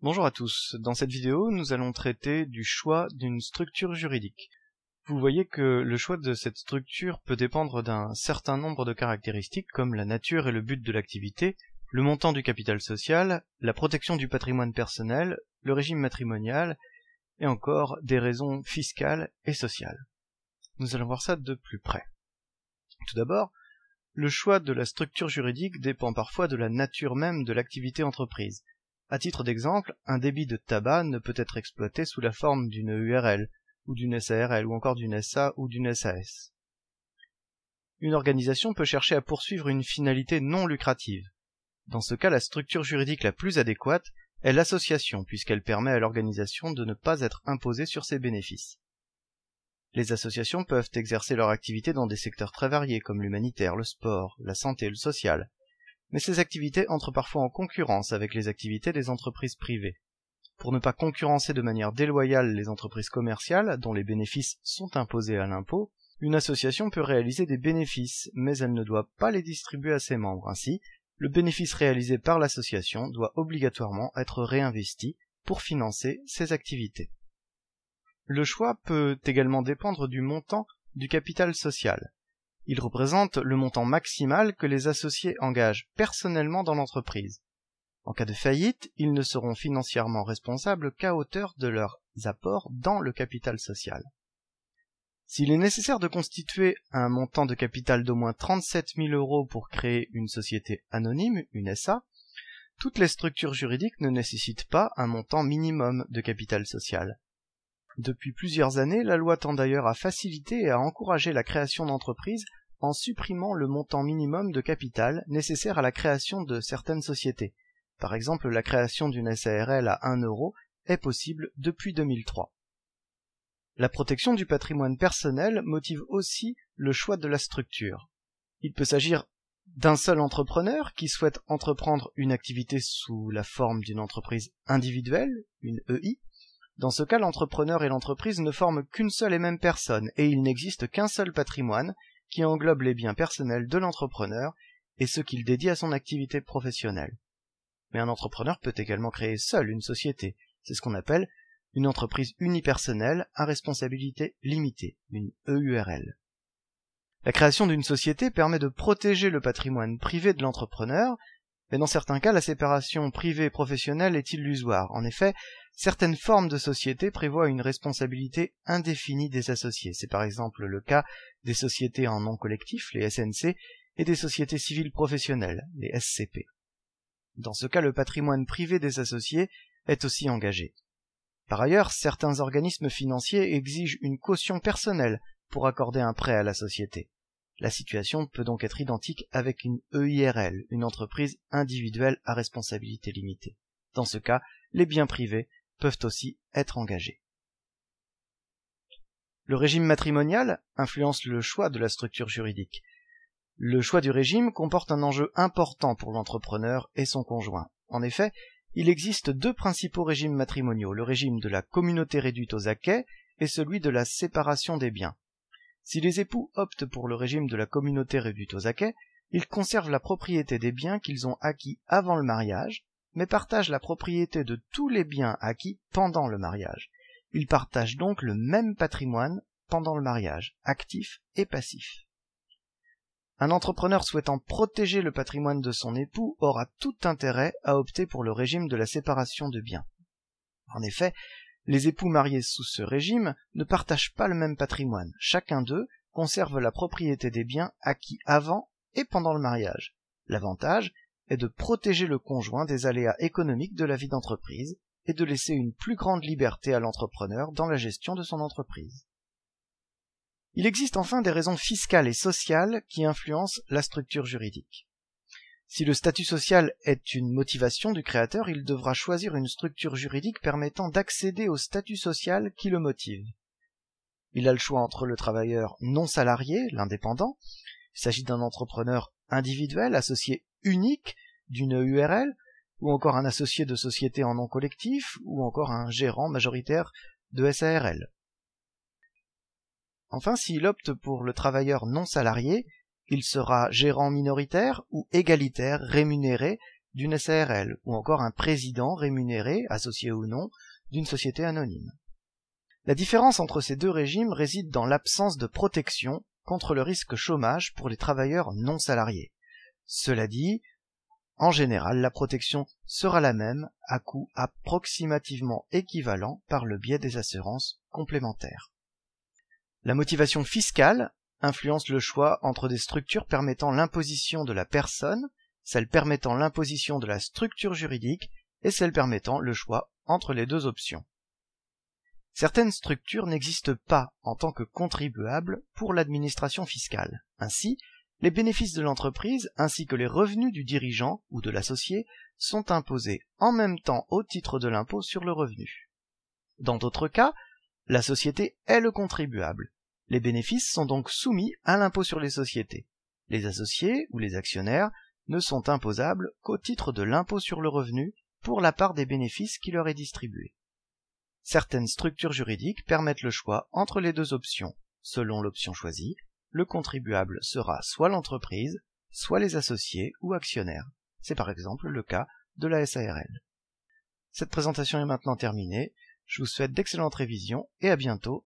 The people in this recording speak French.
Bonjour à tous, dans cette vidéo nous allons traiter du choix d'une structure juridique. Vous voyez que le choix de cette structure peut dépendre d'un certain nombre de caractéristiques comme la nature et le but de l'activité, le montant du capital social, la protection du patrimoine personnel, le régime matrimonial, et encore des raisons fiscales et sociales. Nous allons voir ça de plus près. Tout d'abord, le choix de la structure juridique dépend parfois de la nature même de l'activité entreprise. À titre d'exemple, un débit de tabac ne peut être exploité sous la forme d'une URL, ou d'une SARL, ou encore d'une SA ou d'une SAS. Une organisation peut chercher à poursuivre une finalité non lucrative. Dans ce cas, la structure juridique la plus adéquate est l'association, puisqu'elle permet à l'organisation de ne pas être imposée sur ses bénéfices. Les associations peuvent exercer leur activité dans des secteurs très variés comme l'humanitaire, le sport, la santé, le social mais ces activités entrent parfois en concurrence avec les activités des entreprises privées. Pour ne pas concurrencer de manière déloyale les entreprises commerciales dont les bénéfices sont imposés à l'impôt, une association peut réaliser des bénéfices, mais elle ne doit pas les distribuer à ses membres. Ainsi, le bénéfice réalisé par l'association doit obligatoirement être réinvesti pour financer ses activités. Le choix peut également dépendre du montant du capital social. Il représente le montant maximal que les associés engagent personnellement dans l'entreprise. En cas de faillite, ils ne seront financièrement responsables qu'à hauteur de leurs apports dans le capital social. S'il est nécessaire de constituer un montant de capital d'au moins 37 000 euros pour créer une société anonyme, une SA, toutes les structures juridiques ne nécessitent pas un montant minimum de capital social. Depuis plusieurs années, la loi tend d'ailleurs à faciliter et à encourager la création d'entreprises en supprimant le montant minimum de capital nécessaire à la création de certaines sociétés. Par exemple, la création d'une SARL à 1 euro est possible depuis 2003. La protection du patrimoine personnel motive aussi le choix de la structure. Il peut s'agir d'un seul entrepreneur qui souhaite entreprendre une activité sous la forme d'une entreprise individuelle, une EI. Dans ce cas, l'entrepreneur et l'entreprise ne forment qu'une seule et même personne et il n'existe qu'un seul patrimoine qui englobe les biens personnels de l'entrepreneur et ceux qu'il dédie à son activité professionnelle. Mais un entrepreneur peut également créer seul une société, c'est ce qu'on appelle une entreprise unipersonnelle à responsabilité limitée, une EURL. La création d'une société permet de protéger le patrimoine privé de l'entrepreneur, mais dans certains cas la séparation privée-professionnelle est illusoire. En effet, Certaines formes de sociétés prévoient une responsabilité indéfinie des associés. C'est par exemple le cas des sociétés en nom collectif, les SNC, et des sociétés civiles professionnelles, les SCP. Dans ce cas, le patrimoine privé des associés est aussi engagé. Par ailleurs, certains organismes financiers exigent une caution personnelle pour accorder un prêt à la société. La situation peut donc être identique avec une EIRL, une entreprise individuelle à responsabilité limitée. Dans ce cas, les biens privés peuvent aussi être engagés. Le régime matrimonial influence le choix de la structure juridique. Le choix du régime comporte un enjeu important pour l'entrepreneur et son conjoint. En effet, il existe deux principaux régimes matrimoniaux, le régime de la communauté réduite aux acquets et celui de la séparation des biens. Si les époux optent pour le régime de la communauté réduite aux acquets, ils conservent la propriété des biens qu'ils ont acquis avant le mariage mais partage la propriété de tous les biens acquis pendant le mariage. Ils partagent donc le même patrimoine pendant le mariage, actif et passif. Un entrepreneur souhaitant protéger le patrimoine de son époux aura tout intérêt à opter pour le régime de la séparation de biens. En effet, les époux mariés sous ce régime ne partagent pas le même patrimoine. Chacun d'eux conserve la propriété des biens acquis avant et pendant le mariage. L'avantage, est de protéger le conjoint des aléas économiques de la vie d'entreprise et de laisser une plus grande liberté à l'entrepreneur dans la gestion de son entreprise. Il existe enfin des raisons fiscales et sociales qui influencent la structure juridique. Si le statut social est une motivation du créateur, il devra choisir une structure juridique permettant d'accéder au statut social qui le motive. Il a le choix entre le travailleur non salarié, l'indépendant, il s'agit d'un entrepreneur individuel, associé unique, d'une URL, ou encore un associé de société en nom collectif, ou encore un gérant majoritaire de SARL. Enfin, s'il opte pour le travailleur non salarié, il sera gérant minoritaire ou égalitaire rémunéré d'une SARL, ou encore un président rémunéré, associé ou non, d'une société anonyme. La différence entre ces deux régimes réside dans l'absence de protection contre le risque chômage pour les travailleurs non salariés. Cela dit, en général, la protection sera la même à coût approximativement équivalent par le biais des assurances complémentaires. La motivation fiscale influence le choix entre des structures permettant l'imposition de la personne, celles permettant l'imposition de la structure juridique et celles permettant le choix entre les deux options. Certaines structures n'existent pas en tant que contribuables pour l'administration fiscale. Ainsi, les bénéfices de l'entreprise ainsi que les revenus du dirigeant ou de l'associé sont imposés en même temps au titre de l'impôt sur le revenu. Dans d'autres cas, la société est le contribuable. Les bénéfices sont donc soumis à l'impôt sur les sociétés. Les associés ou les actionnaires ne sont imposables qu'au titre de l'impôt sur le revenu pour la part des bénéfices qui leur est distribuée. Certaines structures juridiques permettent le choix entre les deux options. Selon l'option choisie, le contribuable sera soit l'entreprise, soit les associés ou actionnaires. C'est par exemple le cas de la SARL. Cette présentation est maintenant terminée. Je vous souhaite d'excellentes révisions et à bientôt